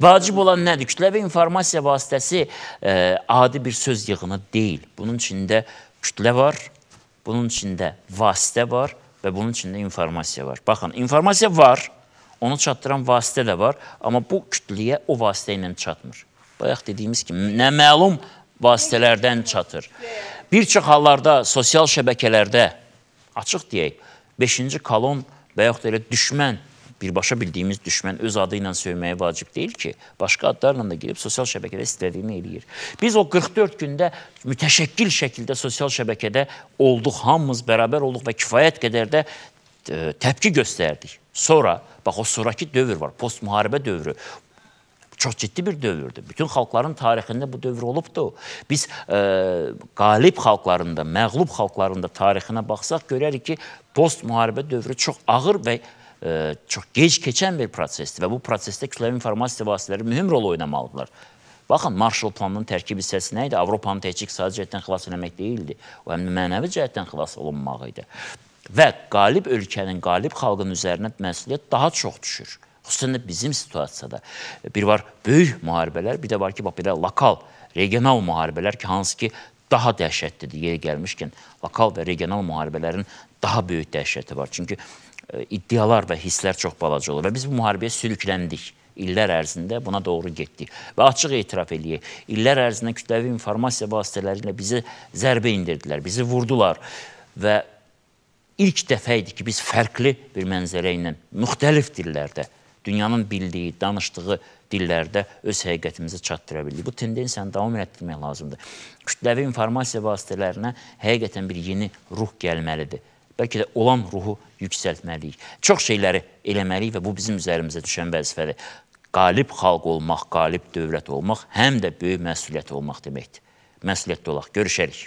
Vacib olan nədir? Kütləvi informasiya vasitəsi ə, e, adi bir söz yığını deyil. Bunun içində kütlə var, bunun içində vasitə var və bunun içində informasiya var. Baxın, informasiya var, onu çatdıran vasitə də var, amma bu kütləyə o vasitə ilə çatmır. Bayaq dediyimiz kimi, nə məlum vasitələrdən çatır. Bir çox hallarda sosial şəbəkələrdə, açıq deyək, 5-ci kolon və yaxud da elə düşmən birbaşa bildiyimiz düşmən öz adı ilə söyməyə vacib deyil ki, başqa adlarla da girib sosial şəbəkədə istədiyini eləyir. Biz o 44 gündə mütəşəkkil şəkildə sosial şəbəkədə olduq, hamımız bərabər olduq və kifayət qədər də e, təpki göstərdik. Sonra, bax o sonrakı dövr var, postmuharibə dövrü çox ciddi bir dövrdür. Bütün xalqların tarixində bu dövr olubdu. Biz e, qalib xalqlarında, məğlub xalqlarında tarixinə baxsaq görərik ki, post müharibə dövrü çox ağır və çox gec keçən bir prosesdir və bu prosesdə kütləvi informasiya vasitələri mühüm rol oynamalıdırlar. Baxın, Marshall planının tərkib hissəsi nə idi? Avropanı təkcə iqtisadi cəhətdən xilas eləmək deyildi. O həm də mənəvi cəhətdən xilas olunmaq idi. Və qalib ölkənin, qalib xalqın üzərinə məsuliyyət daha çox düşür. Xüsusən də bizim situasiyada. Bir var böyük müharibələr, bir də var ki, bax belə lokal, regional müharibələr ki, hansı ki daha dəhşətlidir yeri gəlmişkən. Lokal və regional müharibələrin daha böyük dəhşəti var. Çünki iddialar və hisslər çox balaca olur və biz bu müharibəyə sürükləndik illər ərzində buna doğru getdik. Və açıq etiraf eləyək, illər ərzində kütləvi informasiya vasitələri ilə bizi zərbə indirdilər, bizi vurdular və ilk dəfə idi ki, biz fərqli bir mənzərə ilə müxtəlif dillərdə, dünyanın bildiyi, danışdığı dillərdə öz həqiqətimizi çatdıra bildik. Bu tendensiyanı davam etdirmək lazımdır. Kütləvi informasiya vasitələrinə həqiqətən bir yeni ruh gəlməlidir bəlkə də olan ruhu yüksəltməliyik. Çox şeyləri eləməliyik və bu bizim üzərimizə düşən vəzifədir. Qalib xalq olmaq, qalib dövlət olmaq həm də böyük məsuliyyət olmaq deməkdir. Məsuliyyətli olaq. Görüşərik.